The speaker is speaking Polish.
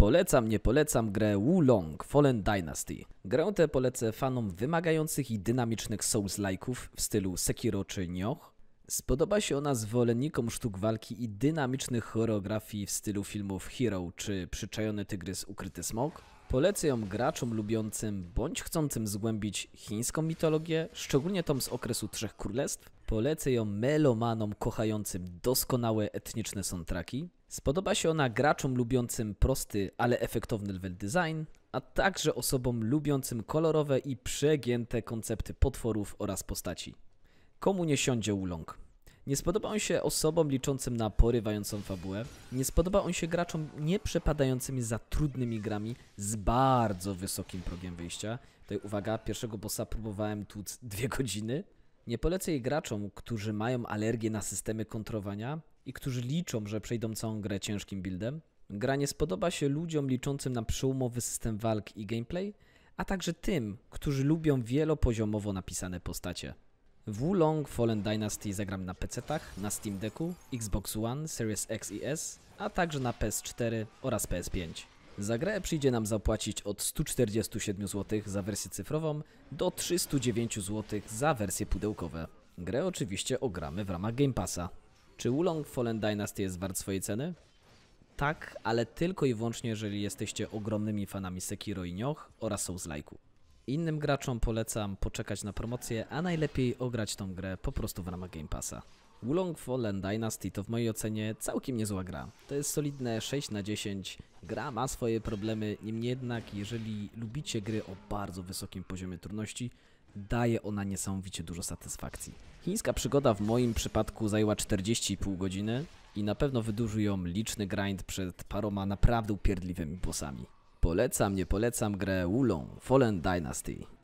Polecam, nie polecam grę Wulong Fallen Dynasty. Grę tę polecę fanom wymagających i dynamicznych Souls-like'ów w stylu Sekiro czy Nioh. Spodoba się ona zwolennikom sztuk walki i dynamicznych choreografii w stylu filmów Hero czy Przyczajony Tygrys Ukryty Smok. Polecę ją graczom lubiącym bądź chcącym zgłębić chińską mitologię, szczególnie tą z okresu Trzech Królestw. Polecę ją melomanom kochającym doskonałe etniczne soundtracki. Spodoba się ona graczom lubiącym prosty, ale efektowny level design, a także osobom lubiącym kolorowe i przegięte koncepty potworów oraz postaci. Komu nie siądzie uląk? Nie spodoba on się osobom liczącym na porywającą fabułę. Nie spodoba on się graczom nieprzepadającymi za trudnymi grami z bardzo wysokim progiem wyjścia. Tutaj uwaga, pierwszego bossa próbowałem tłuc dwie godziny. Nie polecę jej graczom, którzy mają alergię na systemy kontrowania i którzy liczą, że przejdą całą grę ciężkim buildem. Gra nie spodoba się ludziom liczącym na przełomowy system walk i gameplay, a także tym, którzy lubią wielopoziomowo napisane postacie. Wulong Fallen Dynasty zagram na PC-tach, na Steam Decku, Xbox One, Series X i S, a także na PS4 oraz PS5. Za grę przyjdzie nam zapłacić od 147 zł za wersję cyfrową do 309 zł za wersje pudełkowe. Grę oczywiście ogramy w ramach Game Passa. Czy Wulong Fallen Dynasty jest wart swojej ceny? Tak, ale tylko i wyłącznie jeżeli jesteście ogromnymi fanami Sekiro i Nioh oraz Souls-like'u. Innym graczom polecam poczekać na promocję, a najlepiej ograć tą grę po prostu w ramach Game Passa. Wulong Fallen Dynasty to w mojej ocenie całkiem niezła gra. To jest solidne 6 na 10. Gra ma swoje problemy, niemniej jednak jeżeli lubicie gry o bardzo wysokim poziomie trudności, daje ona niesamowicie dużo satysfakcji. Chińska przygoda w moim przypadku zajęła 40,5 godziny i na pewno wydłuży ją liczny grind przed paroma naprawdę upierdliwymi bossami. Polecam, nie polecam grę Wulong Fallen Dynasty.